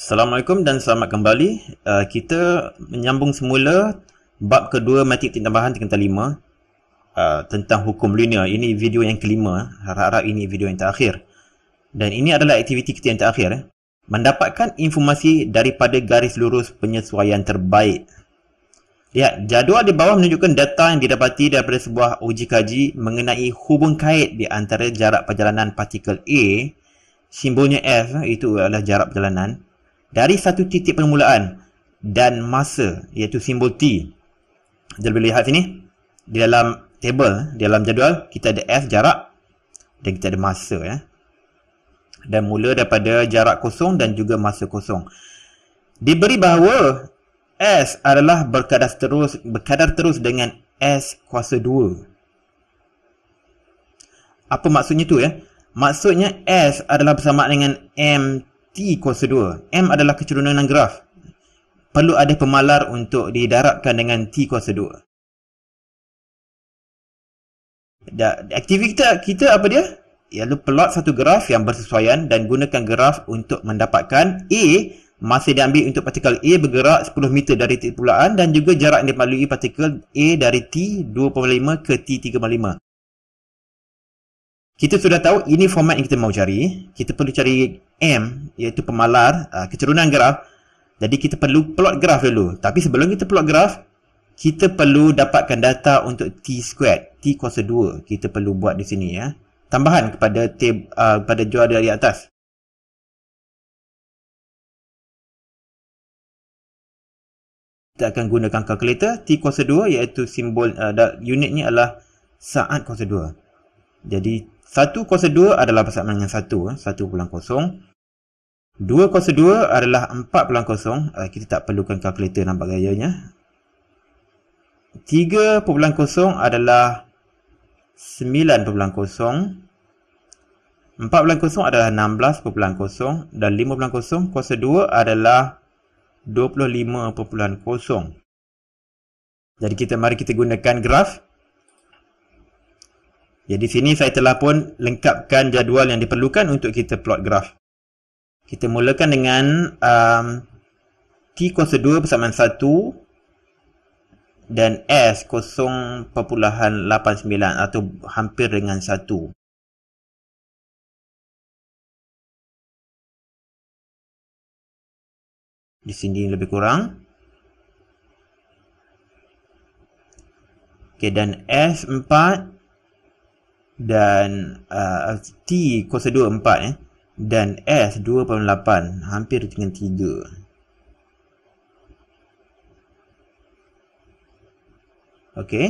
Assalamualaikum dan selamat kembali. Uh, kita menyambung semula bab kedua matik tambahan tingkatan lima uh, tentang hukum linear. Ini video yang kelima. Harap-harap ini video yang terakhir. Dan ini adalah aktiviti kita yang terakhir. Eh. Mendapatkan informasi daripada garis lurus penyesuaian terbaik. Lihat, ya, jadual di bawah menunjukkan data yang didapati daripada sebuah uji kaji mengenai hubung kait di antara jarak perjalanan partikel A, simbolnya F, eh, itu adalah jarak perjalanan, dari satu titik permulaan dan masa iaitu simbol T. Jadi boleh lihat sini di dalam table, di dalam jadual kita ada S jarak dan kita ada masa ya. Dan mula daripada jarak kosong dan juga masa kosong. Diberi bahawa S adalah berkadar terus berkadar terus dengan S kuasa 2. Apa maksudnya tu ya? Maksudnya S adalah bersamaan dengan m kuasa 2. M adalah kecerunan graf. Perlu ada pemalar untuk didarabkan dengan T kuasa 2. Da, aktiviti kita, apa dia? Ialah plot satu graf yang bersesuaian dan gunakan graf untuk mendapatkan A masih diambil untuk partikel A bergerak 10 meter dari titik permulaan dan juga jarak yang dipalui partikel A dari T 2.5 ke T 3.5 kita sudah tahu ini format yang kita mau cari. Kita perlu cari M iaitu pemalar, ah, kecerunan graf. Jadi kita perlu plot graf dulu. Tapi sebelum kita plot graf, kita perlu dapatkan data untuk T squared, T kuasa 2. Kita perlu buat di sini ya. Tambahan kepada tab, uh, ah, pada jual dari atas. kita akan gunakan kalkulator T kuasa 2 iaitu simbol uh, unitnya adalah saat kuasa jadi, 1 kuasa 2 adalah bersamaan dengan 1. 1 eh. pulang kosong. 2 kuasa 2 adalah 4 pulang kosong. Eh, kita tak perlukan kalkulator nampak gayanya. 3 pulang kosong adalah 9 pulang kosong. 4 pulang kosong adalah 16 pulang kosong. Dan 5 pulang kosong kuasa 2 adalah 25 pulang kosong. Jadi kita mari kita gunakan graf. Jadi ya, sini saya telah pun lengkapkan jadual yang diperlukan untuk kita plot graf. Kita mulakan dengan um, T kuasa 2 persamaan 1 dan S 0.89 atau hampir dengan 1. di sini lebih kurang. Okey dan S4 dan uh, T kuasa 2 4 eh dan S 2.8 hampir dengan 3 Okey.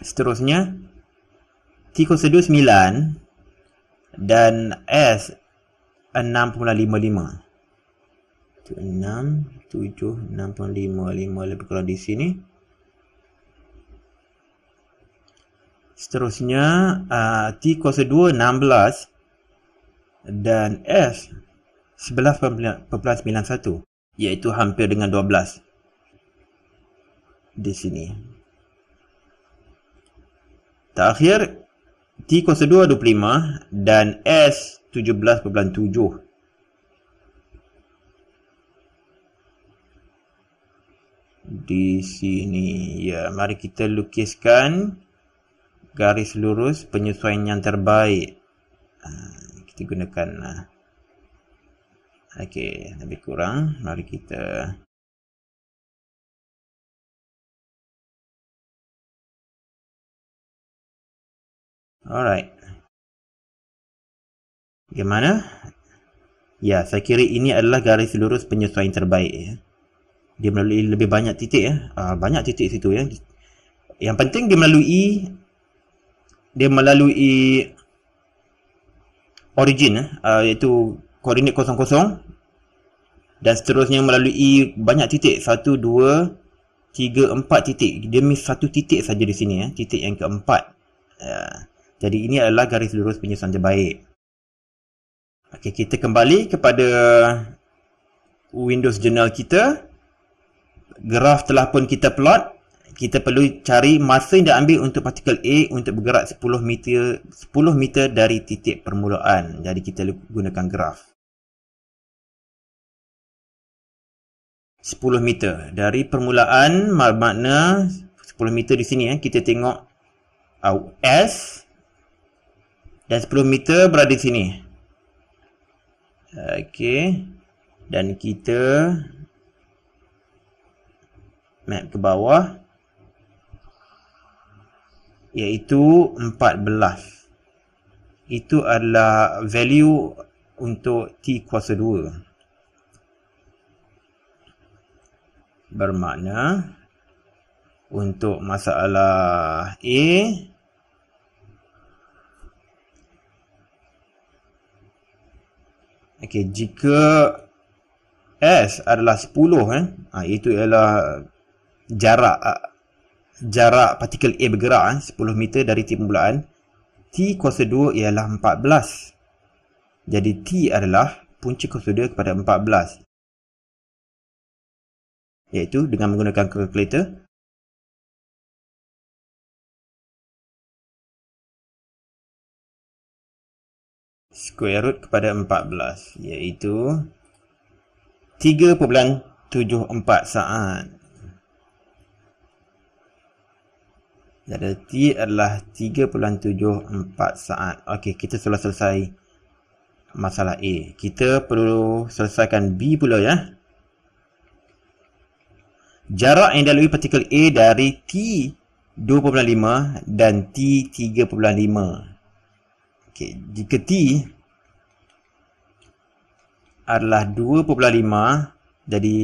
Seterusnya T kuasa 2 9 dan S 6.55 6 7 6.55 lebih kurang di sini Seterusnya uh, T kuasa 2 16 dan S 11.91 iaitu hampir dengan 12 di sini. Terakhir T kuasa 2 25 dan S 17.7 di sini. Ya, mari kita lukiskan garis lurus penyesuaian yang terbaik ah, kita gunakan ah. okey lebih kurang mari kita alright bagaimana ya saya kira ini adalah garis lurus penyesuaian terbaik ya dia melalui lebih banyak titik ya ah, banyak titik situ ya yang penting dia melalui dia melalui origin eh, uh, iaitu koordinat kosong-kosong, dan seterusnya melalui banyak titik 1 2 3 4 titik dia miss satu titik saja di sini ya eh. titik yang keempat ya jadi ini adalah garis lurus penyusunan terbaik okey kita kembali kepada windows journal kita graf telah pun kita plot kita perlu cari masa yang diambil untuk partikel A untuk bergerak 10 meter 10 meter dari titik permulaan. Jadi kita gunakan graf. 10 meter dari permulaan makna 10 meter di sini eh, kita tengok uh, S dan 10 meter berada di sini. Okey. Dan kita map ke bawah iaitu 14 itu adalah value untuk t kuasa 2 bermakna untuk masalah A Okey, jika S adalah 10 eh, ha, itu ialah jarak jarak partikel A bergerak 10 eh, meter dari titik permulaan T kuasa 2 ialah 14 jadi T adalah punca kuasa 2 kepada 14 iaitu dengan menggunakan kalkulator square root kepada 14 iaitu 3.74 saat Dan T adalah 3.74 saat. Okey, kita sudah selesai masalah A. Kita perlu selesaikan B pula ya. Jarak yang dilalui partikel A dari T 2.5 dan T 3.5. Okey, jika T adalah 2.5 jadi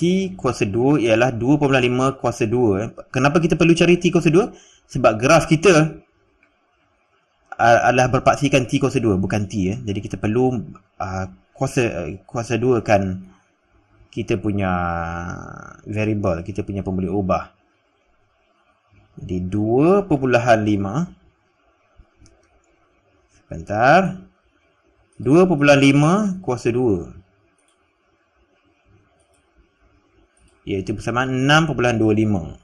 T kuasa 2 ialah 2.5 kuasa 2 eh. Kenapa kita perlu cari T kuasa 2? Sebab graf kita adalah berpaksikan T kuasa 2 bukan T eh. Jadi kita perlu uh, kuasa uh, kuasa 2 kan kita punya variable, kita punya pembeli ubah. Jadi 2.5 Sebentar 2.5 kuasa 2 iaitu persamaan 6.25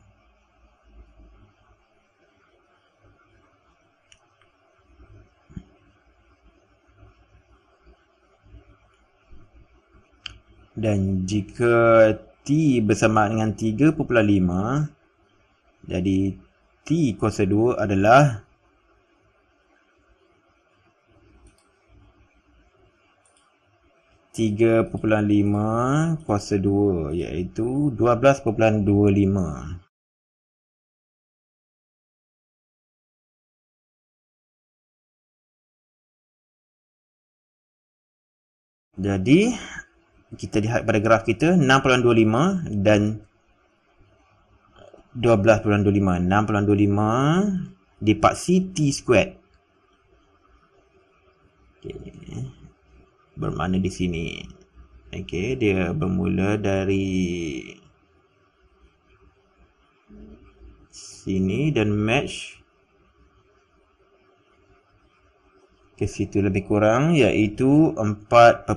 dan jika t bersamaan dengan 3.5 jadi t kuasa 2 adalah 3.5 3.5 kuasa 2 iaitu 12.25 Jadi kita lihat pada graf kita 6.25 dan 12.25 6.25 dipaksi T squared bermakna di sini. Okey, dia bermula dari sini dan match ke situ lebih kurang iaitu 4.5.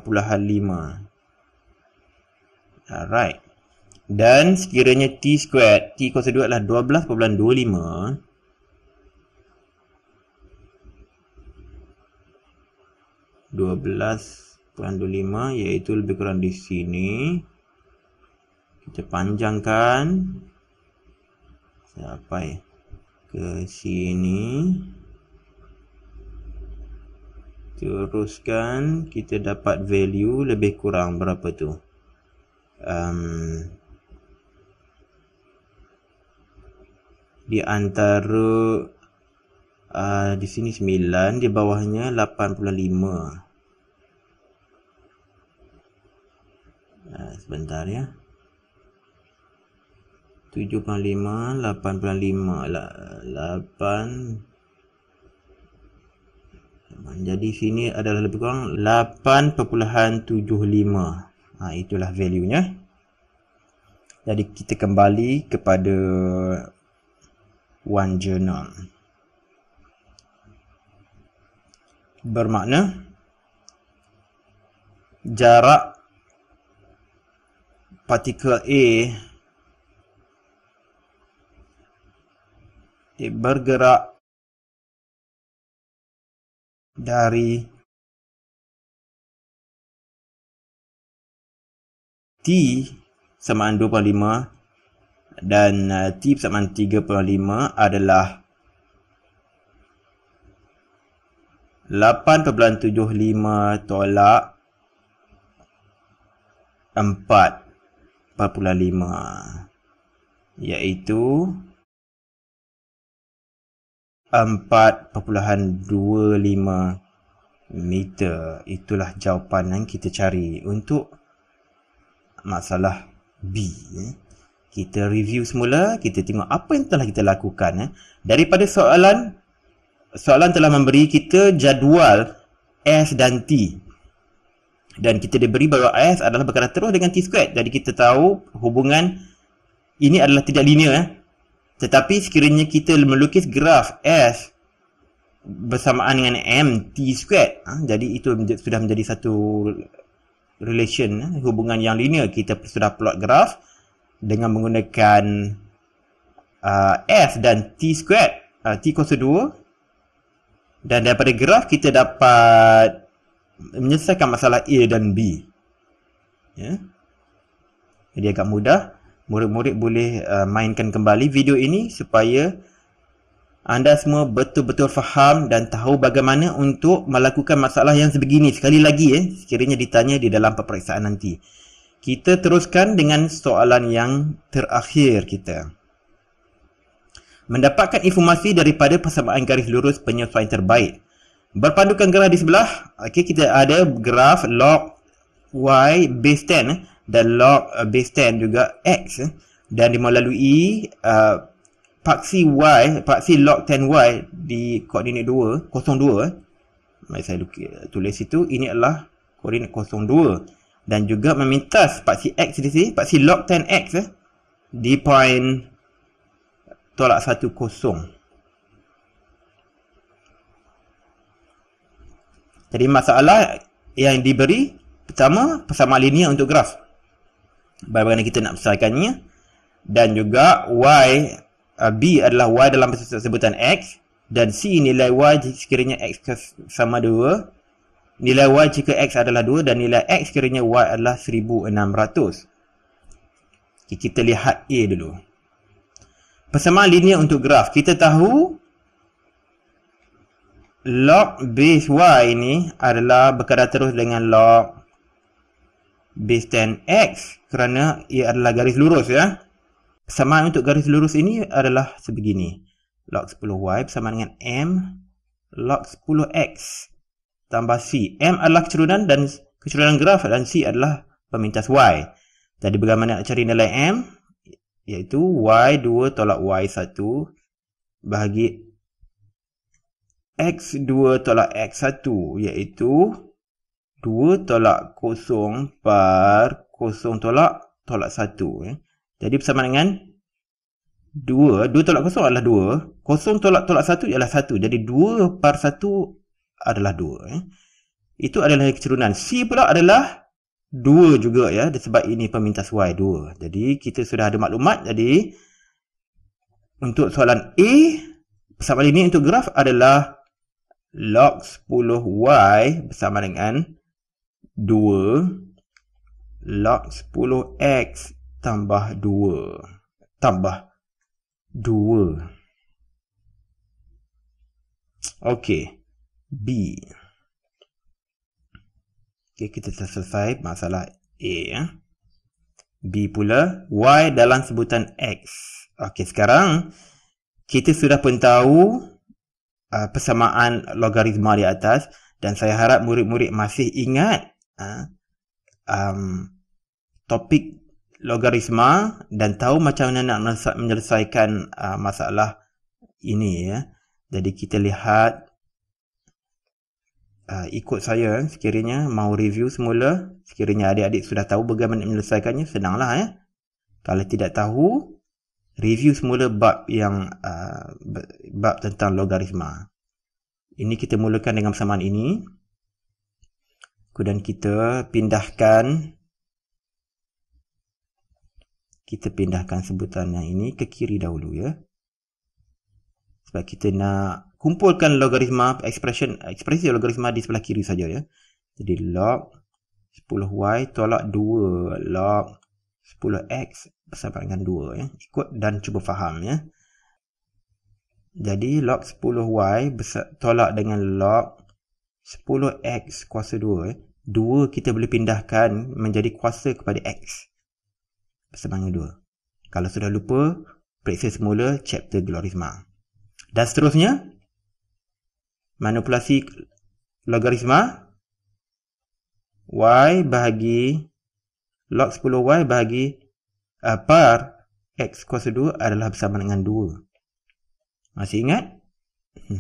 Alright. Dan sekiranya t squared, t kuasa 2 adalah 12.25. Kerandu 5 iaitu lebih kurang di sini. Kita panjangkan. Sampai ke sini. Teruskan. Kita dapat value lebih kurang berapa tu. Um, di antara uh, di sini 9 di bawahnya 85 Ha, sebentar ya 7.5 8.5 la, 8 jadi sini adalah lebih kurang 8.75 ha, itulah value nya jadi kita kembali kepada one journal bermakna jarak Partikel A bergerak dari T sama 2.5 dan eh, T sama 3.5 adalah 8.75 tolak 45 iaitu 4.25 meter itulah jawapan yang kita cari untuk masalah B ya. kita review semula kita tengok apa yang telah kita lakukan ya. daripada soalan soalan telah memberi kita jadual S dan T dan kita diberi bahawa IF adalah berkata terus dengan T squared jadi kita tahu hubungan ini adalah tidak linear eh. tetapi sekiranya kita melukis graf F bersamaan dengan M T squared ah, jadi itu sudah menjadi satu relation eh, hubungan yang linear kita sudah plot graf dengan menggunakan uh, F dan T squared uh, T kuasa 2 dan daripada graf kita dapat menyelesaikan masalah A dan B. Ya. Jadi agak mudah. Murid-murid boleh uh, mainkan kembali video ini supaya anda semua betul-betul faham dan tahu bagaimana untuk melakukan masalah yang sebegini. Sekali lagi ya, eh, sekiranya ditanya di dalam peperiksaan nanti. Kita teruskan dengan soalan yang terakhir kita. Mendapatkan informasi daripada persamaan garis lurus penyesuaian terbaik. Berpandukan graf di sebelah, Okay kita ada graf log y base 10 eh. dan log eh, base 10 juga x eh. dan melalui uh, paksi y, paksi log 10y di koordinat 2, 02. Mari saya tulis situ, ini adalah koordinat 02 dan juga memintas paksi x di sini, paksi log 10x di point tolak 1, 0. Jadi masalah yang diberi pertama persamaan linear untuk graf. Bagaimana kita nak selesaikannya dan juga y uh, b adalah y dalam sebutan x dan c nilai y jika sekiranya x sama 2. Nilai y jika x adalah 2 dan nilai x sekiranya y adalah 1600. Okay, kita lihat a dulu. Persamaan linear untuk graf. Kita tahu log base y ini adalah berkadar terus dengan log base 10x kerana ia adalah garis lurus ya. Persamaan untuk garis lurus ini adalah sebegini. log 10y bersama dengan m log 10x tambah c. m adalah kecerunan dan kecerunan graf dan c adalah pemintas y. Jadi bagaimana nak cari nilai m? Iaitu y2 tolak y1 bahagi X2 tolak X1 iaitu 2 tolak kosong par kosong tolak tolak 1. Ya. Jadi bersama dengan 2, 2 tolak kosong adalah 2, kosong tolak tolak 1 ialah 1. Jadi 2 par 1 adalah 2. Ya. Itu adalah kecerunan. C pula adalah 2 juga ya sebab ini pemintas Y 2. Jadi kita sudah ada maklumat jadi untuk soalan A Persamaan ini untuk graf adalah log 10y bersama dengan 2 log 10x tambah 2 tambah 2 Okey. B. Okey, kita selesai masalah A ya. B pula y dalam sebutan x. Okey, sekarang kita sudah pun tahu uh, persamaan logaritma di atas dan saya harap murid-murid masih ingat uh, um, topik logaritma dan tahu macam mana nak menyelesaikan uh, masalah ini ya. Jadi kita lihat uh, ikut saya eh, sekiranya mau review semula sekiranya adik-adik sudah tahu bagaimana menyelesaikannya senanglah ya. Kalau tidak tahu review semula bab yang uh, bab tentang logaritma. Ini kita mulakan dengan persamaan ini. Kemudian kita pindahkan kita pindahkan sebutan yang ini ke kiri dahulu ya. Sebab kita nak kumpulkan logaritma expression ekspresi logaritma di sebelah kiri saja ya. Jadi log 10y tolak 2 log 10x sampai dengan 2 ya. Ikut dan cuba faham ya. Jadi log 10y besar, tolak dengan log 10x kuasa 2 ya. 2 kita boleh pindahkan menjadi kuasa kepada x bersama dengan 2. Kalau sudah lupa, periksa semula chapter logaritma. Dan seterusnya, manipulasi logarisma y bahagi log 10y bahagi Eh, per x kuasa 2 adalah bersama dengan 2. Masih ingat?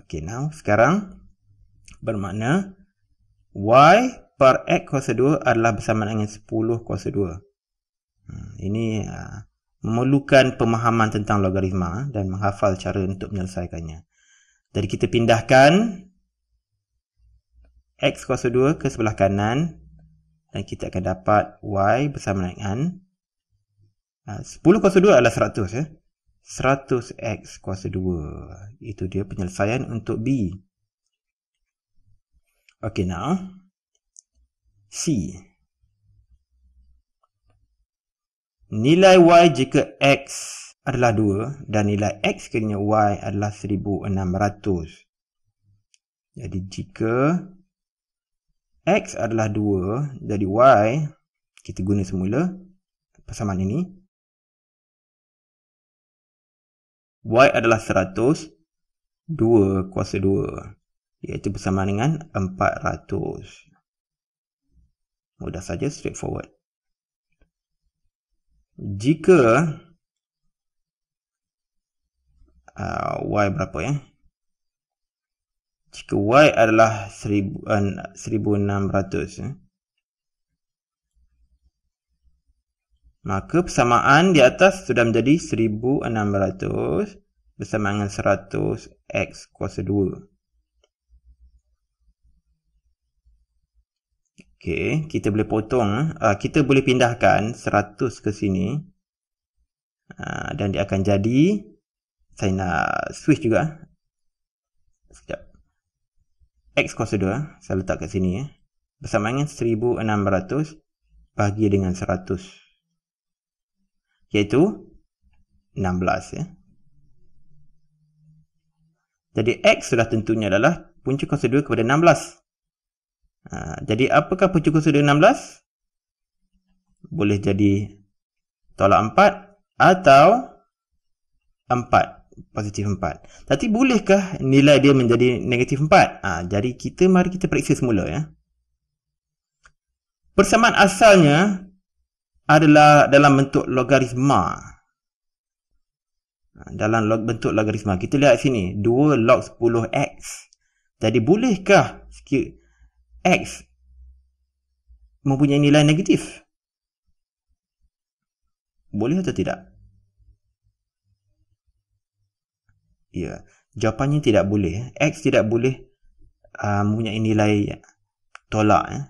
Okey, now sekarang bermakna y per x kuasa 2 adalah bersama dengan 10 kuasa 2. Hmm, ini ah, memerlukan pemahaman tentang logaritma dan menghafal cara untuk menyelesaikannya. Jadi kita pindahkan x kuasa 2 ke sebelah kanan dan kita akan dapat y bersama dengan uh, 10 kuasa 2 adalah 100 ya. 100x kuasa 2. Itu dia penyelesaian untuk B. Okay now. C. Nilai y jika x adalah 2 dan nilai x kerana y adalah 1600. Jadi jika X adalah 2 Jadi Y Kita guna semula Persamaan ini Y adalah 100 2 kuasa 2 Iaitu bersamaan dengan 400 Mudah saja straightforward Jika uh, Y berapa ya eh? jika y adalah 1600 eh. maka persamaan di atas sudah menjadi 1600 bersama dengan 100x kuasa 2 Okay, kita boleh potong, uh, kita boleh pindahkan 100 ke sini uh, dan dia akan jadi saya nak switch juga. Sekejap. X kuasa 2 saya letak kat sini ya. Bersama dengan 1600 bagi dengan 100. Iaitu 16 ya. Eh. Jadi X sudah tentunya adalah punca kuasa 2 kepada 16. Ha, jadi apakah punca kuasa 2 16? Boleh jadi tolak 4 atau 4 positif 4. Tapi bolehkah nilai dia menjadi negatif 4? ha, jadi kita mari kita periksa semula ya. Persamaan asalnya adalah dalam bentuk logarisma. Ha, dalam log, bentuk logarisma Kita lihat sini. 2 log 10x. Jadi bolehkah x mempunyai nilai negatif? Boleh atau tidak? Ya, jawapannya tidak boleh. X tidak boleh uh, mempunyai nilai tolak. Eh.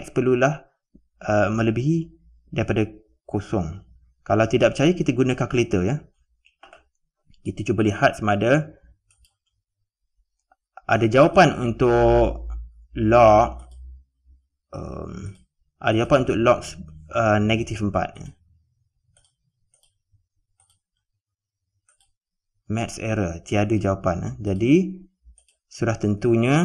X perlulah uh, melebihi daripada kosong. Kalau tidak percaya, kita guna kalkulator ya. Kita cuba lihat sama ada ada jawapan untuk log um, ada jawapan untuk log uh, negatif 4 ya. Match error. Tiada jawapan. Eh. Jadi, sudah tentunya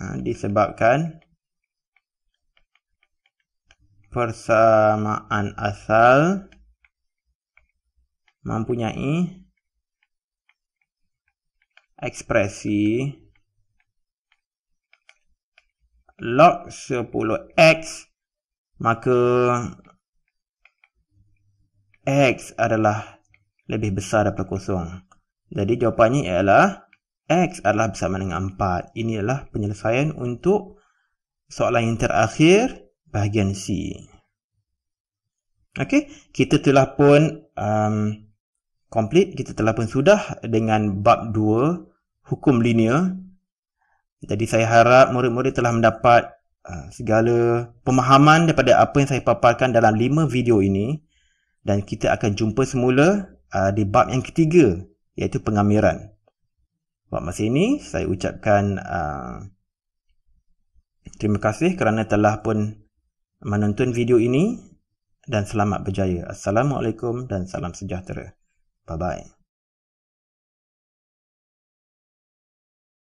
ha, disebabkan persamaan asal mempunyai ekspresi log 10x maka X adalah lebih besar daripada kosong. Jadi jawapannya ialah X adalah bersama dengan 4. Ini adalah penyelesaian untuk soalan yang terakhir bahagian C. Okay, kita telah pun um, complete, kita telah pun sudah dengan bab 2 hukum linear. Jadi saya harap murid-murid telah mendapat uh, segala pemahaman daripada apa yang saya paparkan dalam 5 video ini dan kita akan jumpa semula uh, di bab yang ketiga iaitu pengamiran. Buat masa ini saya ucapkan uh, terima kasih kerana telah pun menonton video ini dan selamat berjaya. Assalamualaikum dan salam sejahtera. Bye bye.